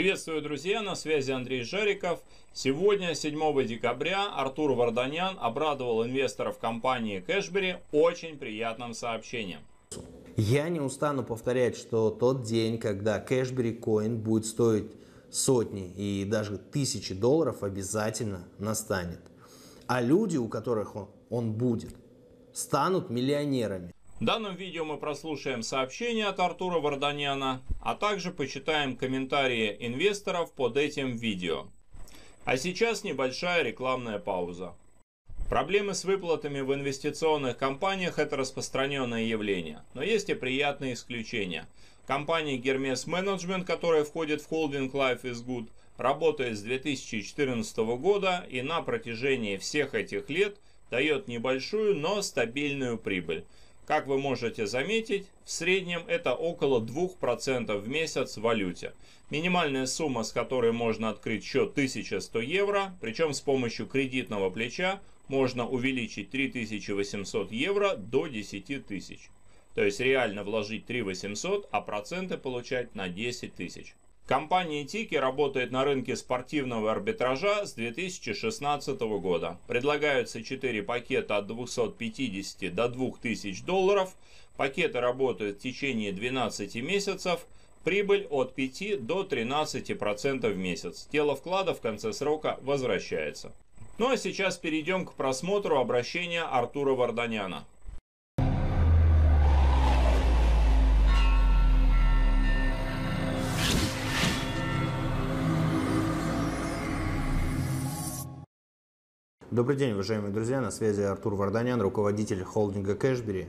Приветствую, друзья! На связи Андрей Жариков. Сегодня, 7 декабря, Артур Варданян обрадовал инвесторов компании Кэшбери очень приятным сообщением. Я не устану повторять, что тот день, когда Кэшбери Коин будет стоить сотни и даже тысячи долларов, обязательно настанет. А люди, у которых он, он будет, станут миллионерами. В данном видео мы прослушаем сообщение от Артура Варданяна, а также почитаем комментарии инвесторов под этим видео. А сейчас небольшая рекламная пауза. Проблемы с выплатами в инвестиционных компаниях – это распространенное явление, но есть и приятные исключения. Компания Hermes Management, которая входит в холдинг Life is Good, работает с 2014 года и на протяжении всех этих лет дает небольшую, но стабильную прибыль. Как вы можете заметить, в среднем это около 2% в месяц в валюте. Минимальная сумма, с которой можно открыть счет 1100 евро, причем с помощью кредитного плеча можно увеличить 3800 евро до 10 тысяч. То есть реально вложить 3800, а проценты получать на 10 тысяч. Компания Тики работает на рынке спортивного арбитража с 2016 года. Предлагаются 4 пакета от 250 до 2000 долларов. Пакеты работают в течение 12 месяцев. Прибыль от 5 до 13% в месяц. Тело вклада в конце срока возвращается. Ну а сейчас перейдем к просмотру обращения Артура Варданяна. Добрый день, уважаемые друзья. На связи Артур Варданян, руководитель холдинга Кэшбери.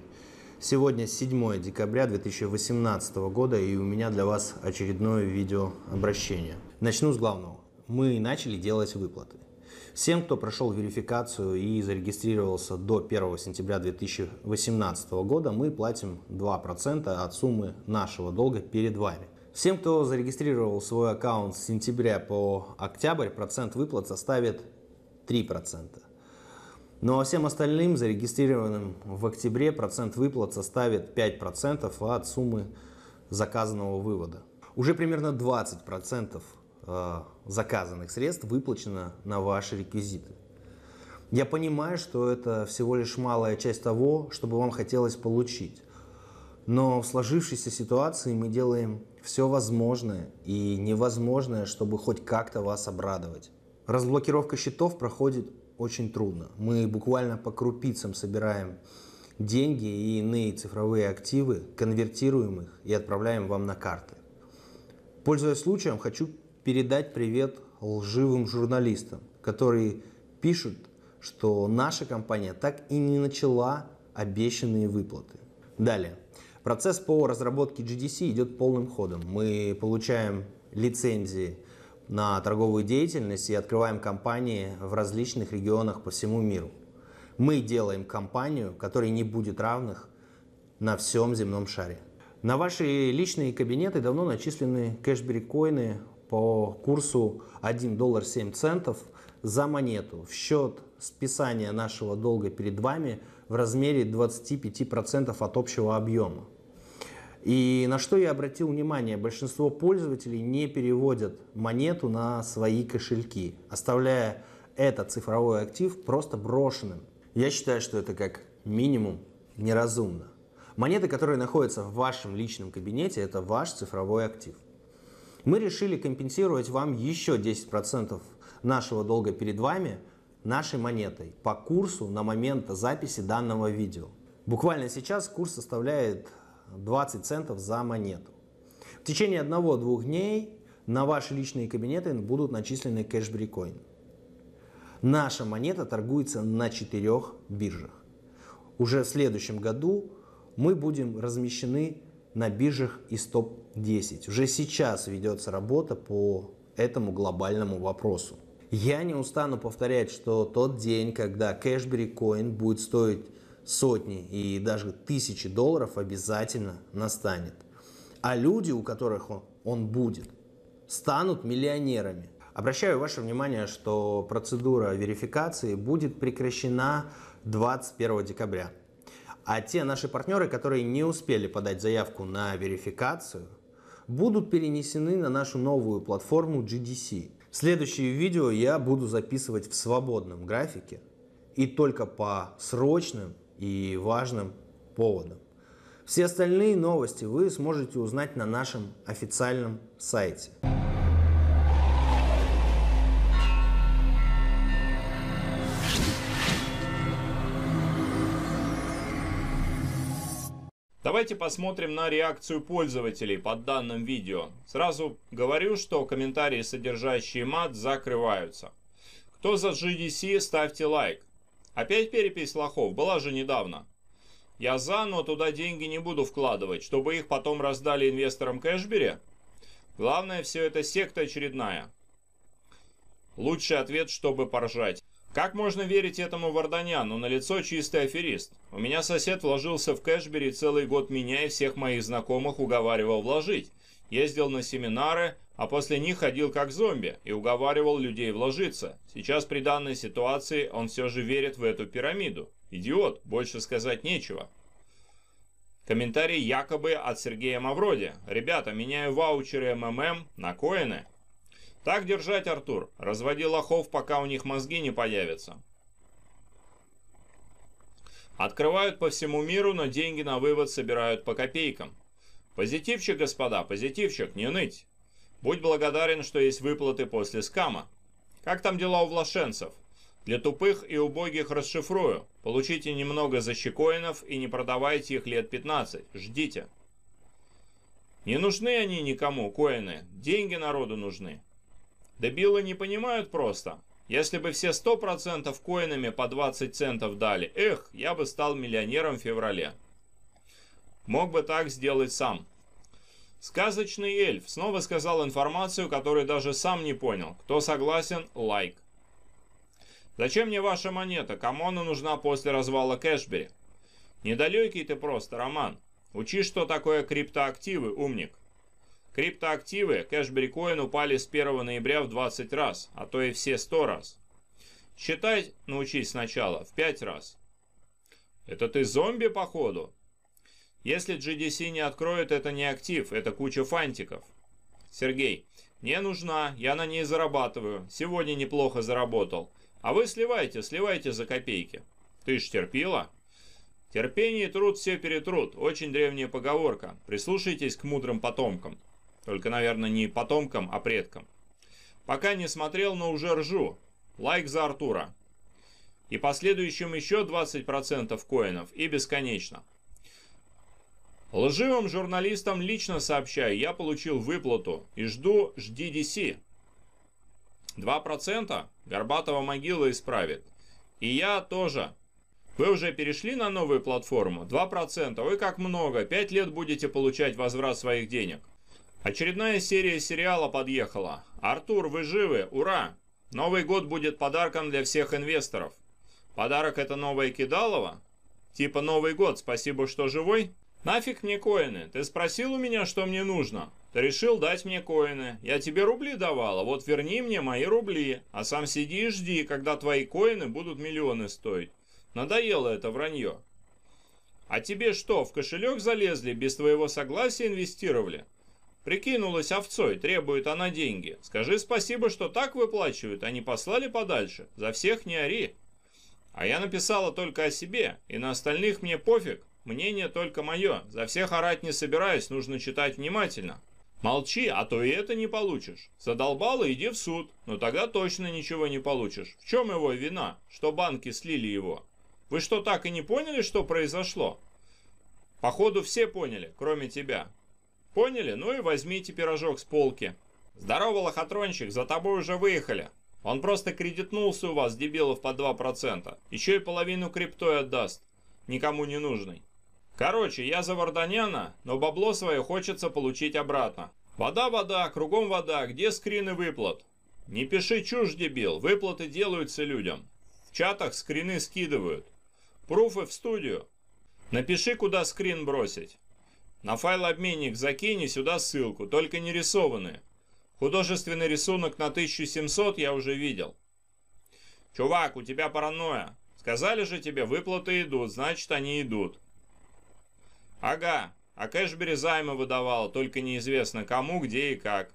Сегодня 7 декабря 2018 года, и у меня для вас очередное видео обращение. Начну с главного. Мы начали делать выплаты. Всем, кто прошел верификацию и зарегистрировался до 1 сентября 2018 года, мы платим 2% от суммы нашего долга перед вами. Всем, кто зарегистрировал свой аккаунт с сентября по октябрь, процент выплат составит 3%. Ну а всем остальным зарегистрированным в октябре процент выплат составит 5% от суммы заказанного вывода. Уже примерно 20% э, заказанных средств выплачено на ваши реквизиты. Я понимаю, что это всего лишь малая часть того, что бы вам хотелось получить. Но в сложившейся ситуации мы делаем все возможное и невозможное, чтобы хоть как-то вас обрадовать. Разблокировка счетов проходит очень трудно. Мы буквально по крупицам собираем деньги и иные цифровые активы, конвертируем их и отправляем вам на карты. Пользуясь случаем, хочу передать привет лживым журналистам, которые пишут, что наша компания так и не начала обещанные выплаты. Далее. Процесс по разработке GDC идет полным ходом. Мы получаем лицензии на торговую деятельность и открываем компании в различных регионах по всему миру. Мы делаем компанию, которой не будет равных на всем земном шаре. На ваши личные кабинеты давно начислены кэшбэк коины по курсу 1 доллар 7 центов за монету в счет списания нашего долга перед вами в размере 25% от общего объема. И на что я обратил внимание, большинство пользователей не переводят монету на свои кошельки, оставляя этот цифровой актив просто брошенным. Я считаю, что это как минимум неразумно. Монеты, которые находятся в вашем личном кабинете, это ваш цифровой актив. Мы решили компенсировать вам еще 10% нашего долга перед вами нашей монетой по курсу на момент записи данного видео. Буквально сейчас курс составляет 20 центов за монету. В течение одного-двух дней на ваши личные кабинеты будут начислены кэшбрикоин. Наша монета торгуется на четырех биржах. Уже в следующем году мы будем размещены на биржах из топ-10. Уже сейчас ведется работа по этому глобальному вопросу. Я не устану повторять, что тот день, когда кэшбери коин будет стоить сотни и даже тысячи долларов обязательно настанет. А люди, у которых он, он будет, станут миллионерами. Обращаю ваше внимание, что процедура верификации будет прекращена 21 декабря. А те наши партнеры, которые не успели подать заявку на верификацию, будут перенесены на нашу новую платформу GDC. Следующие видео я буду записывать в свободном графике и только по срочным и важным поводом. Все остальные новости вы сможете узнать на нашем официальном сайте. Давайте посмотрим на реакцию пользователей под данным видео. Сразу говорю, что комментарии, содержащие мат, закрываются. Кто за GDC, ставьте лайк. Опять перепись лохов, была же недавно. Я за, но туда деньги не буду вкладывать, чтобы их потом раздали инвесторам Кэшбери. Главное, все это секта очередная. Лучший ответ, чтобы поржать. Как можно верить этому Варданяну, на лицо чистый аферист? У меня сосед вложился в Кэшбери целый год меня и всех моих знакомых уговаривал вложить ездил на семинары, а после них ходил как зомби и уговаривал людей вложиться. Сейчас при данной ситуации он все же верит в эту пирамиду. Идиот, больше сказать нечего. Комментарий якобы от Сергея Мавроди. «Ребята, меняю ваучеры МММ на коины». «Так держать, Артур. Разводи лохов, пока у них мозги не появятся». Открывают по всему миру, но деньги на вывод собирают по копейкам. Позитивчик, господа, позитивчик, не ныть. Будь благодарен, что есть выплаты после скама. Как там дела у влашенцев? Для тупых и убогих расшифрую. Получите немного защекоинов и не продавайте их лет 15. Ждите. Не нужны они никому, коины. Деньги народу нужны. Дебилы не понимают просто. Если бы все 100% коинами по 20 центов дали, эх, я бы стал миллионером в феврале. Мог бы так сделать сам. Сказочный эльф снова сказал информацию, которую даже сам не понял. Кто согласен, лайк. Зачем мне ваша монета? Кому она нужна после развала Кэшбери? Недалекий ты просто, Роман. Учи, что такое криптоактивы, умник. Криптоактивы Кэшбери Коин упали с 1 ноября в 20 раз, а то и все 100 раз. Считать научись сначала в 5 раз. Это ты зомби, походу? Если GDC не откроют, это не актив, это куча фантиков. Сергей, не нужна, я на ней зарабатываю. Сегодня неплохо заработал. А вы сливайте, сливайте за копейки. Ты ж терпила? Терпение и труд все перетрут. Очень древняя поговорка. Прислушайтесь к мудрым потомкам. Только, наверное, не потомкам, а предкам. Пока не смотрел, но уже ржу. Лайк за Артура. И последующим еще 20% коинов и бесконечно. Лживым журналистам лично сообщаю, я получил выплату и жду Два процента Горбатова могила исправит. И я тоже. Вы уже перешли на новую платформу? Два процента, Вы как много. Пять лет будете получать возврат своих денег. Очередная серия сериала подъехала. Артур, вы живы? Ура! Новый год будет подарком для всех инвесторов. Подарок это новое кидалово? Типа Новый год, спасибо, что живой? «Нафиг мне коины? Ты спросил у меня, что мне нужно?» «Ты решил дать мне коины. Я тебе рубли давала, вот верни мне мои рубли. А сам сиди и жди, когда твои коины будут миллионы стоить. Надоело это вранье». «А тебе что, в кошелек залезли, без твоего согласия инвестировали?» Прикинулась овцой, требует она деньги. Скажи спасибо, что так выплачивают, а не послали подальше. За всех не ори. А я написала только о себе, и на остальных мне пофиг. Мнение только мое. За всех орать не собираюсь, нужно читать внимательно. Молчи, а то и это не получишь. Задолбало, иди в суд. Но тогда точно ничего не получишь. В чем его вина, что банки слили его? Вы что, так и не поняли, что произошло? Походу, все поняли, кроме тебя. Поняли? Ну и возьмите пирожок с полки. Здорово, лохотрончик, за тобой уже выехали. Он просто кредитнулся у вас, дебилов, по 2%. Еще и половину криптой отдаст. Никому не нужный. Короче, я за Варданяна, но бабло свое хочется получить обратно. Вода, вода, кругом вода, где скрины выплат? Не пиши чушь, дебил, выплаты делаются людям. В чатах скрины скидывают. Пруфы в студию. Напиши, куда скрин бросить. На файлообменник закинь и сюда ссылку, только не рисованные. Художественный рисунок на 1700 я уже видел. Чувак, у тебя паранойя. Сказали же тебе, выплаты идут, значит они идут. Ага, а Кэшбери займы выдавал, только неизвестно кому, где и как.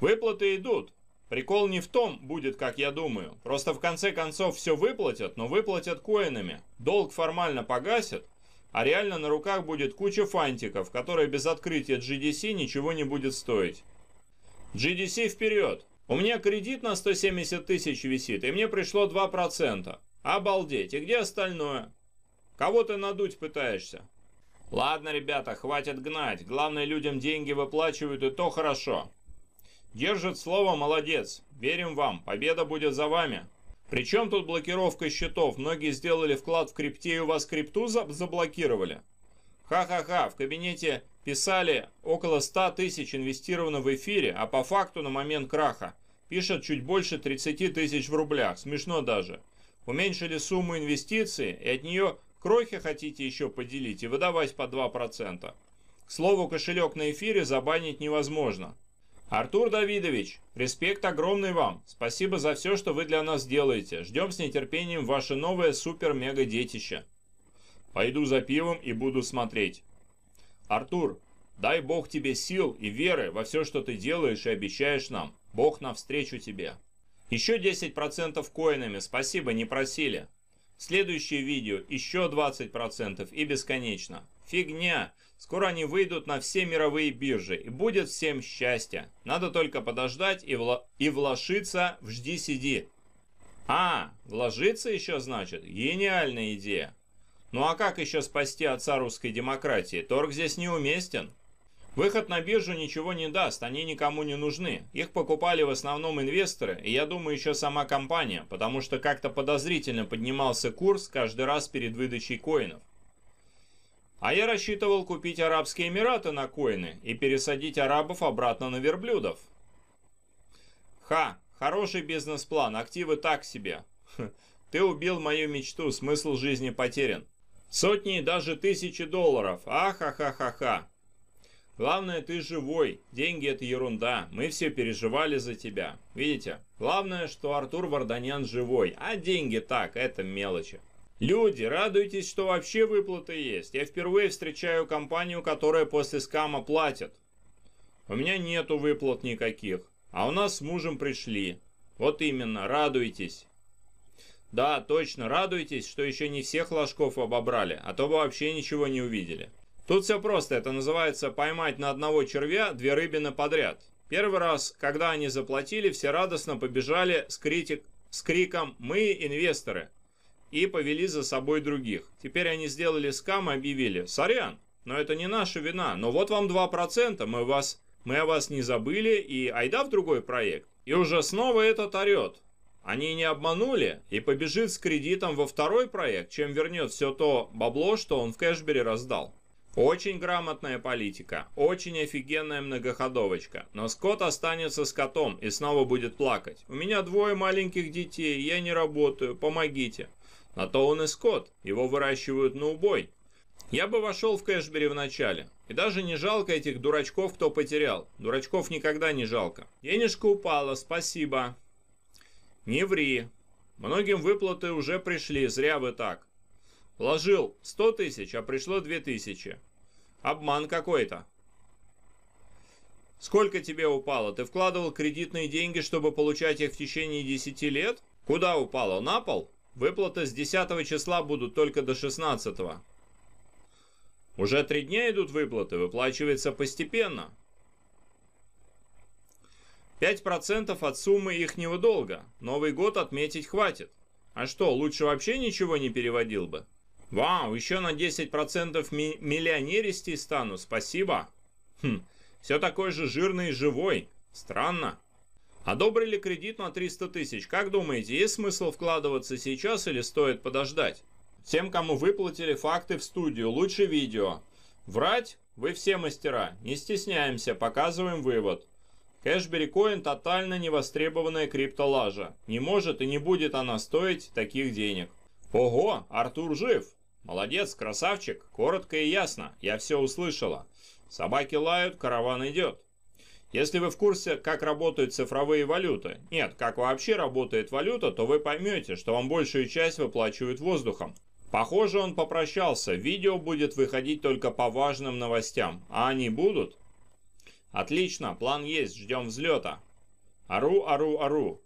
Выплаты идут. Прикол не в том будет, как я думаю. Просто в конце концов все выплатят, но выплатят коинами. Долг формально погасят, а реально на руках будет куча фантиков, которые без открытия GDC ничего не будет стоить. GDC вперед! У меня кредит на 170 тысяч висит, и мне пришло 2%. Обалдеть, и где остальное? Кого ты надуть пытаешься? Ладно, ребята, хватит гнать. Главное, людям деньги выплачивают, и то хорошо. Держит слово, молодец. Верим вам, победа будет за вами. Причем тут блокировка счетов? Многие сделали вклад в крипте и у вас крипту заблокировали? Ха-ха-ха, в кабинете писали около 100 тысяч инвестировано в эфире, а по факту на момент краха пишет чуть больше 30 тысяч в рублях. Смешно даже. Уменьшили сумму инвестиций и от нее Крохи хотите еще поделить и выдавать по 2%. К слову, кошелек на эфире забанить невозможно. Артур Давидович, респект огромный вам. Спасибо за все, что вы для нас делаете. Ждем с нетерпением ваше новое супер-мега-детище. Пойду за пивом и буду смотреть. Артур, дай Бог тебе сил и веры во все, что ты делаешь и обещаешь нам. Бог навстречу тебе. Еще 10% коинами, спасибо, не просили. Следующее видео еще 20% и бесконечно. Фигня! Скоро они выйдут на все мировые биржи и будет всем счастье. Надо только подождать и, вла и вложиться в жди-сиди. А, вложиться еще значит? Гениальная идея. Ну а как еще спасти отца русской демократии? Торг здесь неуместен. Выход на биржу ничего не даст, они никому не нужны. Их покупали в основном инвесторы, и я думаю, еще сама компания, потому что как-то подозрительно поднимался курс каждый раз перед выдачей коинов. А я рассчитывал купить Арабские Эмираты на коины и пересадить арабов обратно на верблюдов. Ха, хороший бизнес-план, активы так себе. Ты убил мою мечту, смысл жизни потерян. Сотни и даже тысячи долларов, ахахахаха. Главное, ты живой. Деньги это ерунда. Мы все переживали за тебя. Видите? Главное, что Артур Варданян живой, а деньги так, это мелочи. Люди, радуйтесь, что вообще выплаты есть. Я впервые встречаю компанию, которая после скама платит. У меня нету выплат никаких. А у нас с мужем пришли. Вот именно, радуйтесь. Да, точно, радуйтесь, что еще не всех ложков обобрали, а то бы вообще ничего не увидели. Тут все просто, это называется поймать на одного червя две рыбины подряд. Первый раз, когда они заплатили, все радостно побежали с, критик, с криком «Мы инвесторы!» и повели за собой других. Теперь они сделали скам и объявили «Сорян, но это не наша вина, но вот вам 2%, мы, вас, мы о вас не забыли и айда в другой проект». И уже снова этот орет. Они не обманули и побежит с кредитом во второй проект, чем вернет все то бабло, что он в кэшбере раздал. Очень грамотная политика, очень офигенная многоходовочка. Но Скотт останется с котом и снова будет плакать. У меня двое маленьких детей, я не работаю, помогите. На то он и Скотт, его выращивают на убой. Я бы вошел в Кэшбери в начале. И даже не жалко этих дурачков, кто потерял. Дурачков никогда не жалко. Денежка упала, спасибо. Не ври. Многим выплаты уже пришли, зря вы так. Вложил 100 тысяч, а пришло 2000. Обман какой-то. Сколько тебе упало? Ты вкладывал кредитные деньги, чтобы получать их в течение 10 лет? Куда упало? На пол? Выплаты с 10 числа будут только до 16. -го. Уже три дня идут выплаты, выплачивается постепенно. 5% от суммы ихнего долга. Новый год отметить хватит. А что, лучше вообще ничего не переводил бы? Вау, еще на 10% ми- миллионеристей стану, спасибо. Хм, все такой же жирный и живой. Странно. Одобрили кредит на 300 тысяч. Как думаете, есть смысл вкладываться сейчас или стоит подождать? Тем, кому выплатили факты в студию, лучше видео. Врать? Вы все мастера. Не стесняемся, показываем вывод. Кэшбери Коин тотально невостребованная криптолажа. Не может и не будет она стоить таких денег. Ого, Артур жив! Молодец, красавчик, коротко и ясно, я все услышала. Собаки лают, караван идет. Если вы в курсе, как работают цифровые валюты, нет, как вообще работает валюта, то вы поймете, что вам большую часть выплачивают воздухом. Похоже, он попрощался, видео будет выходить только по важным новостям, а они будут? Отлично, план есть, ждем взлета. Ару, ару, ару.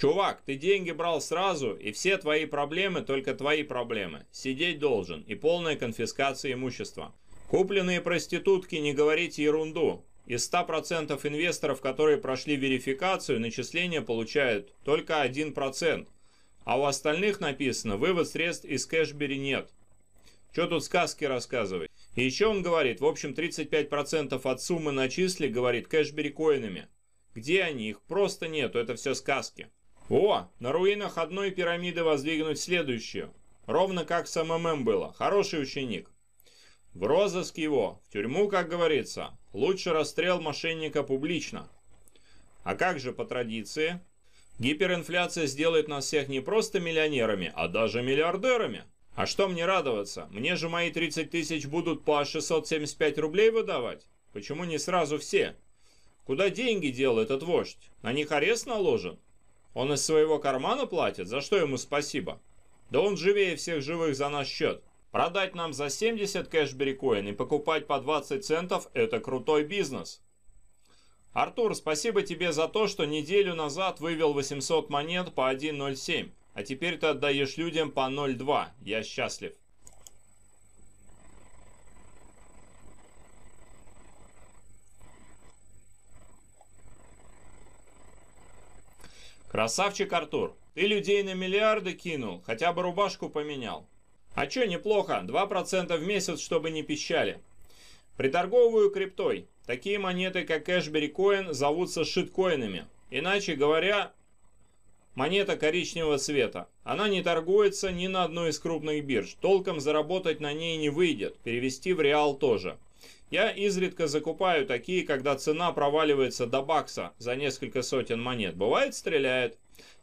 Чувак, ты деньги брал сразу, и все твои проблемы только твои проблемы. Сидеть должен, и полная конфискация имущества. Купленные проститутки, не говорите ерунду. Из 100% инвесторов, которые прошли верификацию, начисления получают только 1%. А у остальных написано, вывод средств из кэшбери нет. Что тут сказки рассказывать? И еще он говорит, в общем 35% от суммы начисли, говорит, кэшбери коинами. Где они? Их просто нету, это все сказки. О, на руинах одной пирамиды воздвигнуть следующую. Ровно как с МММ было. Хороший ученик. В розыск его, в тюрьму, как говорится. Лучше расстрел мошенника публично. А как же по традиции? Гиперинфляция сделает нас всех не просто миллионерами, а даже миллиардерами. А что мне радоваться? Мне же мои 30 тысяч будут по 675 рублей выдавать? Почему не сразу все? Куда деньги дел этот вождь? На них арест наложен? Он из своего кармана платит? За что ему спасибо? Да он живее всех живых за наш счет. Продать нам за 70 кэшбери коин и покупать по 20 центов – это крутой бизнес. Артур, спасибо тебе за то, что неделю назад вывел 800 монет по 1.07, а теперь ты отдаешь людям по 0.2. Я счастлив. Красавчик Артур, ты людей на миллиарды кинул, хотя бы рубашку поменял. А чё, неплохо, 2% в месяц, чтобы не пищали. Приторговываю криптой. Такие монеты, как Эшбери Коин, зовутся шиткоинами. Иначе говоря, монета коричневого цвета. Она не торгуется ни на одной из крупных бирж. Толком заработать на ней не выйдет, перевести в реал тоже. Я изредка закупаю такие, когда цена проваливается до бакса за несколько сотен монет. Бывает, стреляет.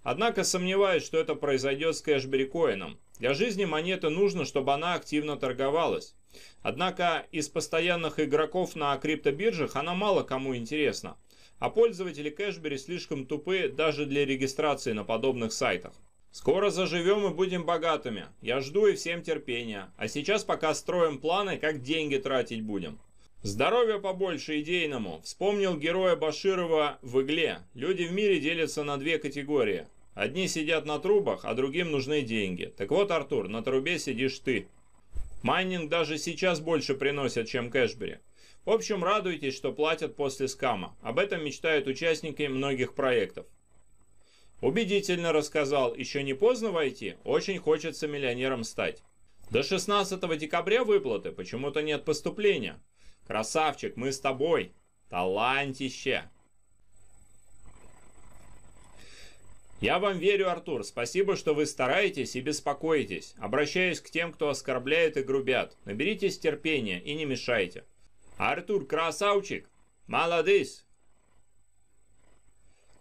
Однако сомневаюсь, что это произойдет с кэшбэри-коином. Для жизни монеты нужно, чтобы она активно торговалась. Однако из постоянных игроков на криптобиржах она мало кому интересна. А пользователи кэшбери слишком тупы даже для регистрации на подобных сайтах. Скоро заживем и будем богатыми. Я жду и всем терпения. А сейчас пока строим планы, как деньги тратить будем. Здоровья побольше идейному. Вспомнил героя Баширова в «Игле». Люди в мире делятся на две категории. Одни сидят на трубах, а другим нужны деньги. Так вот, Артур, на трубе сидишь ты. Майнинг даже сейчас больше приносит, чем кэшбери. В общем, радуйтесь, что платят после скама. Об этом мечтают участники многих проектов. Убедительно рассказал, еще не поздно войти, очень хочется миллионером стать. До 16 декабря выплаты, почему-то нет поступления. Красавчик, мы с тобой. Талантище. Я вам верю, Артур. Спасибо, что вы стараетесь и беспокоитесь. Обращаюсь к тем, кто оскорбляет и грубят. Наберитесь терпения и не мешайте. Артур, красавчик. Молодец.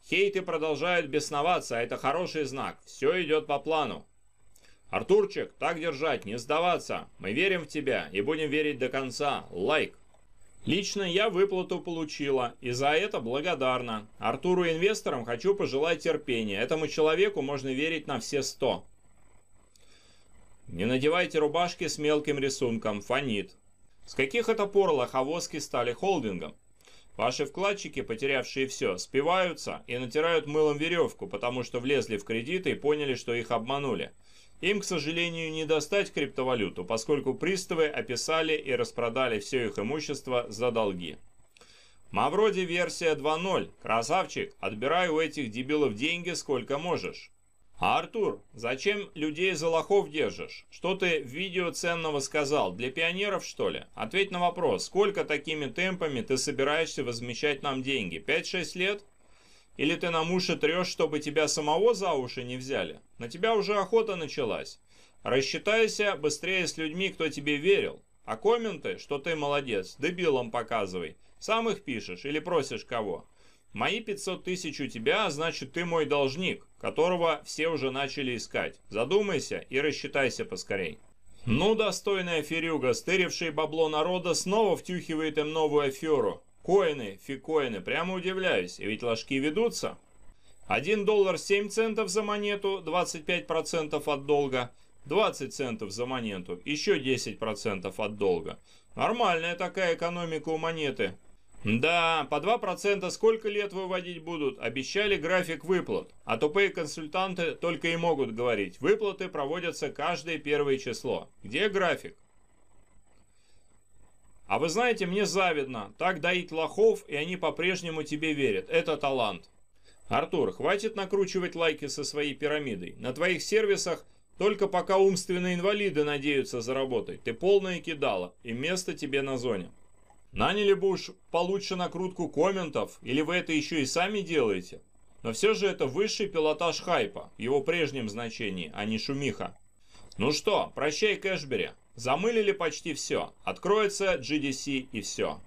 Хейты продолжают бесноваться, а это хороший знак. Все идет по плану. Артурчик, так держать, не сдаваться. Мы верим в тебя и будем верить до конца. Лайк. Лично я выплату получила, и за это благодарна. Артуру и инвесторам хочу пожелать терпения. Этому человеку можно верить на все сто. Не надевайте рубашки с мелким рисунком, фонит. С каких это пор лоховозки стали холдингом? Ваши вкладчики, потерявшие все, спиваются и натирают мылом веревку, потому что влезли в кредиты и поняли, что их обманули. Им, к сожалению, не достать криптовалюту, поскольку приставы описали и распродали все их имущество за долги. Мавроди версия 2.0. Красавчик, отбирай у этих дебилов деньги сколько можешь. А «Артур, зачем людей за лохов держишь? Что ты в видео ценного сказал? Для пионеров, что ли? Ответь на вопрос, сколько такими темпами ты собираешься возмещать нам деньги? 5-6 лет? Или ты нам уши трешь, чтобы тебя самого за уши не взяли? На тебя уже охота началась. Рассчитайся быстрее с людьми, кто тебе верил. А комменты, что ты молодец, дебилом показывай. Сам их пишешь или просишь кого? Мои 500 тысяч у тебя, а значит ты мой должник, которого все уже начали искать. Задумайся и рассчитайся поскорей. Ну, достойная ферюга, стыривший бабло народа, снова втюхивает им новую аферу. Коины, фикоины, прямо удивляюсь, ведь ложки ведутся. 1 доллар 7 центов за монету, 25% от долга. 20 центов за монету, еще 10% от долга. Нормальная такая экономика у монеты. Да, по 2% сколько лет выводить будут? Обещали график выплат. А тупые консультанты только и могут говорить. Выплаты проводятся каждое первое число. Где график? А вы знаете, мне завидно. Так доит лохов, и они по-прежнему тебе верят. Это талант. Артур, хватит накручивать лайки со своей пирамидой. На твоих сервисах только пока умственные инвалиды надеются заработать. Ты полное кидала, и место тебе на зоне. Наняли бы уж получше накрутку комментов, или вы это еще и сами делаете? Но все же это высший пилотаж хайпа, в его прежнем значении, а не шумиха. Ну что, прощай, Кэшбери. Замылили почти все. Откроется GDC и все.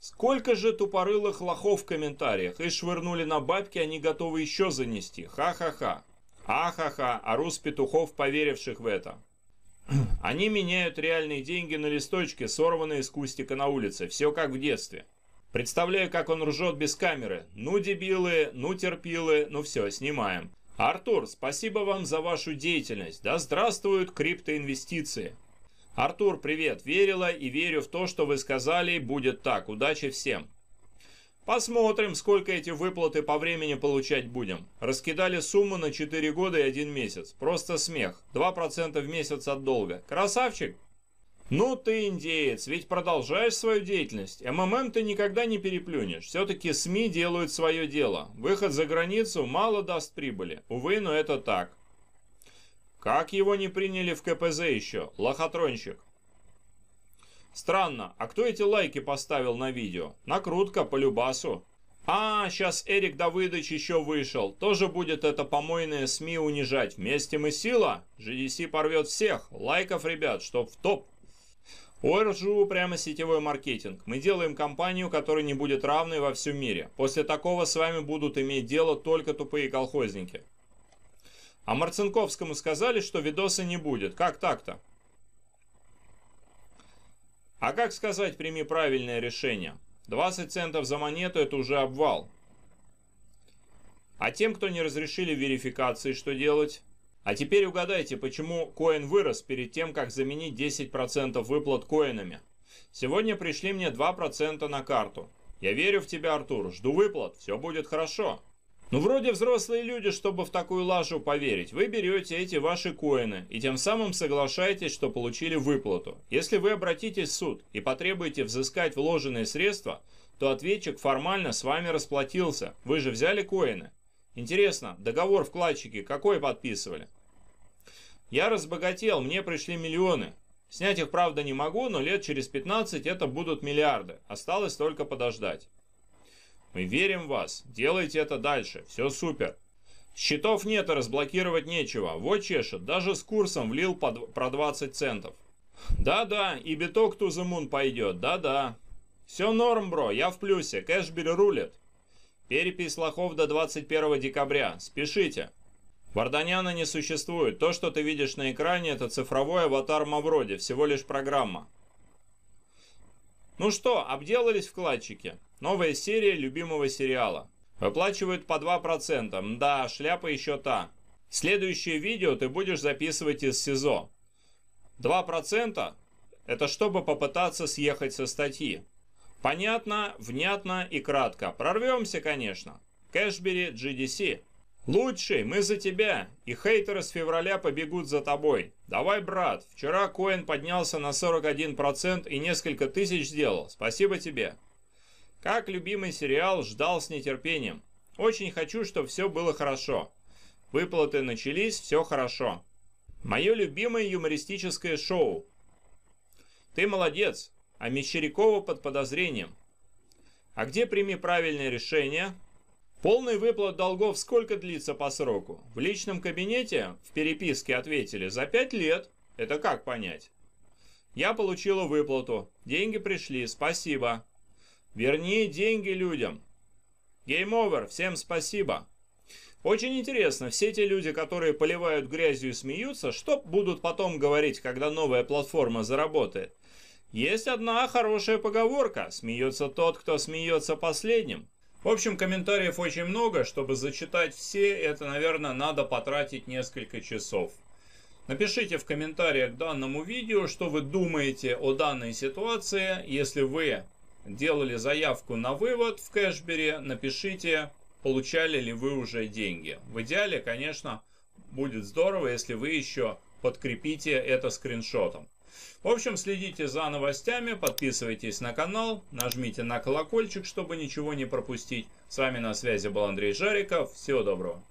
Сколько же тупорылых лохов в комментариях. И швырнули на бабки, они готовы еще занести. Ха-ха-ха. А-ха-ха, орус петухов, поверивших в это. Они меняют реальные деньги на листочки, сорванные с кустика на улице. Все как в детстве. Представляю, как он ржет без камеры. Ну, дебилы, ну, терпилы, ну все, снимаем. Артур, спасибо вам за вашу деятельность. Да здравствуют криптоинвестиции. Артур, привет. Верила и верю в то, что вы сказали, будет так. Удачи всем. Посмотрим, сколько эти выплаты по времени получать будем. Раскидали сумму на 4 года и 1 месяц. Просто смех. 2% в месяц от долга. Красавчик? Ну ты индеец, ведь продолжаешь свою деятельность. МММ ты никогда не переплюнешь. Все-таки СМИ делают свое дело. Выход за границу мало даст прибыли. Увы, но это так. Как его не приняли в КПЗ еще? Лохотронщик. Странно, а кто эти лайки поставил на видео? Накрутка по любасу. А, сейчас Эрик Давыдович еще вышел. Тоже будет это помойное СМИ унижать. Вместе мы сила. GDC порвет всех. Лайков, ребят, чтоб в топ. У РЖУ прямо сетевой маркетинг. Мы делаем компанию, которая не будет равной во всем мире. После такого с вами будут иметь дело только тупые колхозники. А Марцинковскому сказали, что видоса не будет. Как так-то? А как сказать, прими правильное решение? 20 центов за монету – это уже обвал. А тем, кто не разрешили верификации, что делать? А теперь угадайте, почему коин вырос перед тем, как заменить 10% выплат коинами. Сегодня пришли мне 2% на карту. Я верю в тебя, Артур, жду выплат, все будет хорошо. Ну, вроде взрослые люди, чтобы в такую лажу поверить. Вы берете эти ваши коины и тем самым соглашаетесь, что получили выплату. Если вы обратитесь в суд и потребуете взыскать вложенные средства, то ответчик формально с вами расплатился. Вы же взяли коины. Интересно, договор вкладчики какой подписывали? Я разбогател, мне пришли миллионы. Снять их, правда, не могу, но лет через 15 это будут миллиарды. Осталось только подождать. Мы верим в вас. Делайте это дальше. Все супер. Счетов нет и а разблокировать нечего. Вот чешет. Даже с курсом влил под, про 20 центов. Да-да, и биток to пойдет. Да-да. Все норм, бро. Я в плюсе. Кэшбель рулит. Перепись лохов до 21 декабря. Спешите. Варданяна не существует. То, что ты видишь на экране, это цифровой аватар Мавроди, всего лишь программа. Ну что, обделались вкладчики? Новая серия любимого сериала. Выплачивают по 2%. Да, шляпа еще та. Следующее видео ты будешь записывать из СИЗО. 2% это чтобы попытаться съехать со статьи. Понятно, внятно и кратко. Прорвемся, конечно. Кэшбери GDC. «Лучший, мы за тебя, и хейтеры с февраля побегут за тобой. Давай, брат, вчера Коин поднялся на 41% и несколько тысяч сделал. Спасибо тебе». Как любимый сериал, ждал с нетерпением. Очень хочу, чтобы все было хорошо. Выплаты начались, все хорошо. Мое любимое юмористическое шоу. Ты молодец, а Мещерякова под подозрением. А где прими правильное решение? Полный выплат долгов сколько длится по сроку? В личном кабинете в переписке ответили за 5 лет. Это как понять? Я получила выплату. Деньги пришли, спасибо. Верни деньги людям. Game over, всем спасибо. Очень интересно, все те люди, которые поливают грязью и смеются, что будут потом говорить, когда новая платформа заработает? Есть одна хорошая поговорка. Смеется тот, кто смеется последним. В общем, комментариев очень много. Чтобы зачитать все, это, наверное, надо потратить несколько часов. Напишите в комментариях к данному видео, что вы думаете о данной ситуации. Если вы делали заявку на вывод в кэшбере, напишите, получали ли вы уже деньги. В идеале, конечно, будет здорово, если вы еще подкрепите это скриншотом. В общем, следите за новостями, подписывайтесь на канал, нажмите на колокольчик, чтобы ничего не пропустить. С вами на связи был Андрей Жариков. Всего доброго.